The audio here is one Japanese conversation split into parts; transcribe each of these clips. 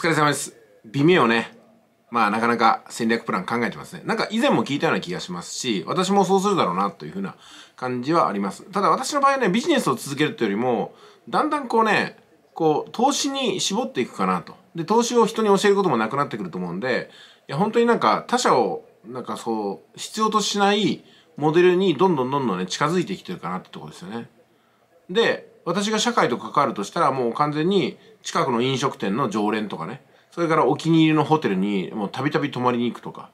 疲れ様です。微妙ね。まあなかなか戦略プラン考えてますね。なんか以前も聞いたような気がしますし、私もそうするだろうなというふうな感じはあります。ただ私の場合はね、ビジネスを続けるというよりも、だんだんこうね、こう、投資に絞っていくかなと。で、投資を人に教えることもなくなってくると思うんで、いや本当になんか他者を、なんかそう、必要としないモデルにどんどんどんどんね、近づいてきてるかなってとこですよね。で、私が社会と関わるとしたらもう完全に近くの飲食店の常連とかね、それからお気に入りのホテルにもうたびたび泊まりに行くとか、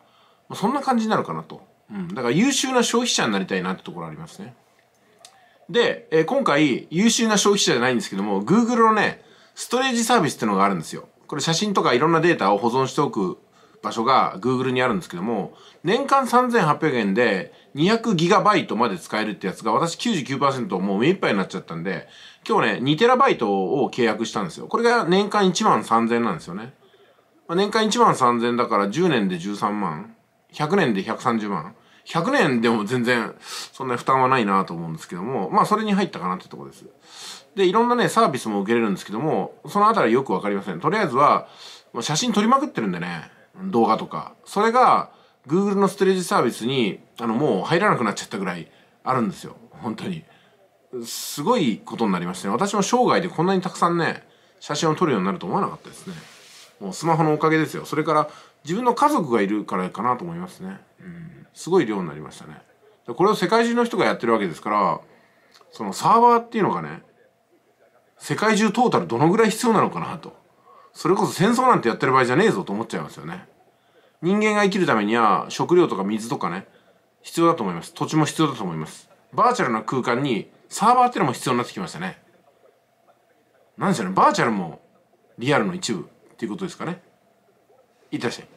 そんな感じになるかなと。うん。だから優秀な消費者になりたいなってところありますね。で、えー、今回優秀な消費者じゃないんですけども、Google のね、ストレージサービスっていうのがあるんですよ。これ写真とかいろんなデータを保存しておく場所が Google にあるんですけども、年間3800円で 200GB まで使えるってやつが、私99%もう目いっぱいになっちゃったんで、今日ね、2TB を契約したんですよ。これが年間1万3000なんですよね。まあ、年間1万3000だから10年で13万、100年で130万。100年でも全然そんな負担はないなと思うんですけども、まあそれに入ったかなってとこです。で、いろんなね、サービスも受けれるんですけども、そのあたりよくわかりません。とりあえずは、写真撮りまくってるんでね、動画とかそれが Google のストレージサービスにあのもう入らなくなっちゃったぐらいあるんですよ本当にすごいことになりましたね私も生涯でこんなにたくさんね写真を撮るようになると思わなかったですねもうスマホのおかげですよそれから自分の家族がいるからかなと思いますねうんすごい量になりましたねこれを世界中の人がやってるわけですからそのサーバーっていうのがね世界中トータルどのぐらい必要なのかなとそれこそ戦争なんてやってる場合じゃねえぞと思っちゃいますよね人間が生きるためには食料とか水とかね必要だと思います土地も必要だと思いますバーチャルな空間にサーバーってのも必要になってきましたね何でしょうねバーチャルもリアルの一部っていうことですかねいってらっしゃい